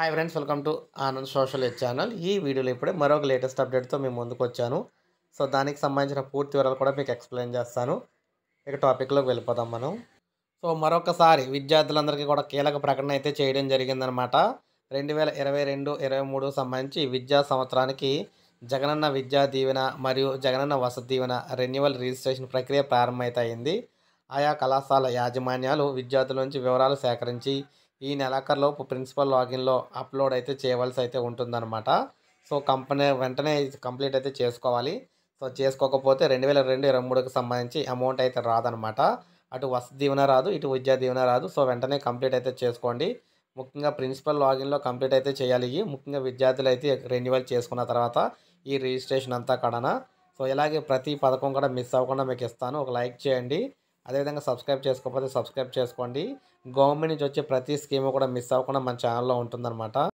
hi friends welcome to Anand social ed channel ఈ వీడియోలో ఇప్పుడే మరొక లేటెస్ట్ అప్డేట్తో మేము ముందుకు వచ్చాను సో దానికి సంబంధించిన పూర్తి వివరాలు కూడా మీకు ఎక్స్ప్లెయిన్ చేస్తాను ఇక టాపిక్లోకి వెళ్ళిపోదాం మనం సో మరొకసారి విద్యార్థులందరికీ కూడా కీలక ప్రకటన అయితే చేయడం జరిగిందనమాట రెండు వేల ఇరవై రెండు ఇరవై మూడు సంబంధించి విద్యా సంవత్సరానికి జగనన్న విద్యా దీవెన మరియు జగనన్న వసతి దీవెన రెన్యువల్ రిజిస్ట్రేషన్ ప్రక్రియ ప్రారంభమవుతాయింది ఆయా కళాశాల యాజమాన్యాలు విద్యార్థుల నుంచి వివరాలు సేకరించి ఈ నెలాఖరులోపు ప్రిన్సిపల్ లాగిన్లో అప్లోడ్ అయితే చేయవలసి అయితే ఉంటుందన్నమాట సో కంపెనీ వెంటనే కంప్లీట్ అయితే చేసుకోవాలి సో చేసుకోకపోతే రెండు వేల రెండు ఇరవై మూడుకి సంబంధించి అమౌంట్ అయితే రాదనమాట అటు వసతి దీవెన రాదు ఇటు విద్యా దీవెన రాదు సో వెంటనే కంప్లీట్ అయితే చేసుకోండి ముఖ్యంగా ప్రిన్సిపల్ లాగిన్లో కంప్లీట్ అయితే చేయాలి ముఖ్యంగా విద్యార్థులు అయితే రెన్యువల్ చేసుకున్న తర్వాత ఈ రిజిస్ట్రేషన్ అంతా కడన సో ఇలాగే ప్రతి పథకం కూడా మిస్ అవ్వకుండా మీకు ఇస్తాను ఒక లైక్ చేయండి అదేవిధంగా సబ్స్క్రైబ్ చేసుకోకపోతే సబ్స్క్రైబ్ చేసుకోండి గవర్నమెంట్ నుంచి వచ్చే ప్రతి స్కీము కూడా మిస్ అవ్వకుండా మన ఛానల్లో ఉంటుందన్నమాట